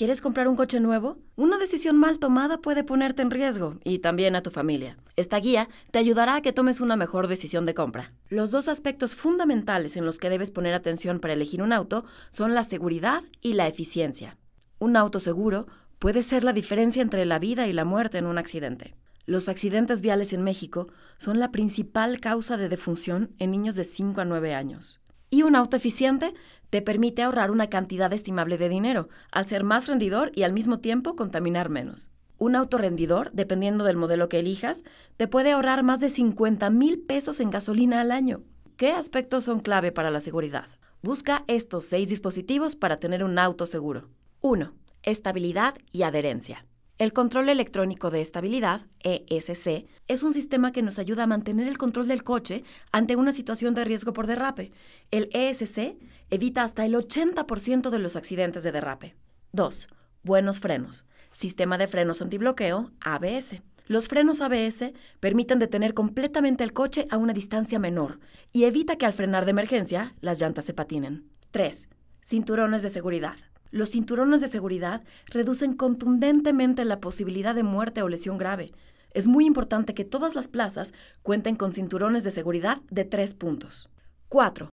¿Quieres comprar un coche nuevo? Una decisión mal tomada puede ponerte en riesgo y también a tu familia. Esta guía te ayudará a que tomes una mejor decisión de compra. Los dos aspectos fundamentales en los que debes poner atención para elegir un auto son la seguridad y la eficiencia. Un auto seguro puede ser la diferencia entre la vida y la muerte en un accidente. Los accidentes viales en México son la principal causa de defunción en niños de 5 a 9 años. Y un auto eficiente te permite ahorrar una cantidad estimable de dinero, al ser más rendidor y al mismo tiempo contaminar menos. Un rendidor, dependiendo del modelo que elijas, te puede ahorrar más de 50 mil pesos en gasolina al año. ¿Qué aspectos son clave para la seguridad? Busca estos seis dispositivos para tener un auto seguro. 1. Estabilidad y adherencia. El control electrónico de estabilidad, ESC, es un sistema que nos ayuda a mantener el control del coche ante una situación de riesgo por derrape. El ESC evita hasta el 80% de los accidentes de derrape. 2. Buenos frenos. Sistema de frenos antibloqueo, ABS. Los frenos ABS permiten detener completamente el coche a una distancia menor y evita que al frenar de emergencia las llantas se patinen. 3. Cinturones de seguridad. Los cinturones de seguridad reducen contundentemente la posibilidad de muerte o lesión grave. Es muy importante que todas las plazas cuenten con cinturones de seguridad de tres puntos. 4.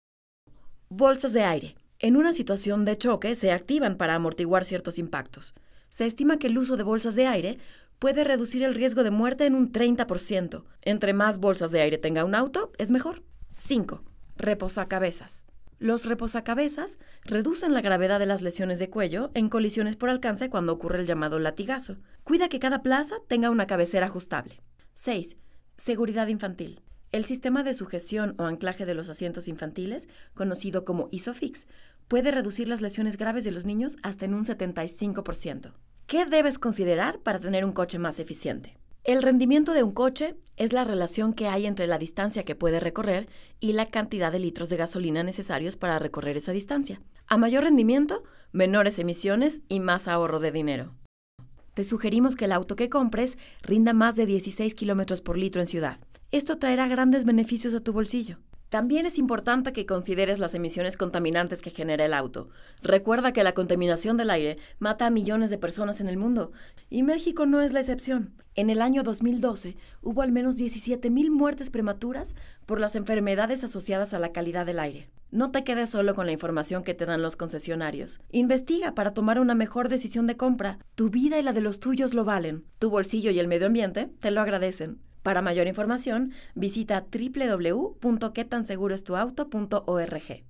Bolsas de aire. En una situación de choque se activan para amortiguar ciertos impactos. Se estima que el uso de bolsas de aire puede reducir el riesgo de muerte en un 30%. Entre más bolsas de aire tenga un auto, es mejor. 5. Reposacabezas. Los reposacabezas reducen la gravedad de las lesiones de cuello en colisiones por alcance cuando ocurre el llamado latigazo. Cuida que cada plaza tenga una cabecera ajustable. 6. Seguridad infantil. El sistema de sujeción o anclaje de los asientos infantiles, conocido como ISOFIX, puede reducir las lesiones graves de los niños hasta en un 75%. ¿Qué debes considerar para tener un coche más eficiente? El rendimiento de un coche es la relación que hay entre la distancia que puede recorrer y la cantidad de litros de gasolina necesarios para recorrer esa distancia. A mayor rendimiento, menores emisiones y más ahorro de dinero. Te sugerimos que el auto que compres rinda más de 16 kilómetros por litro en ciudad. Esto traerá grandes beneficios a tu bolsillo. También es importante que consideres las emisiones contaminantes que genera el auto. Recuerda que la contaminación del aire mata a millones de personas en el mundo, y México no es la excepción. En el año 2012 hubo al menos 17.000 muertes prematuras por las enfermedades asociadas a la calidad del aire. No te quedes solo con la información que te dan los concesionarios. Investiga para tomar una mejor decisión de compra. Tu vida y la de los tuyos lo valen. Tu bolsillo y el medio ambiente te lo agradecen. Para mayor información, visita www.quetanseguroestuauto.org.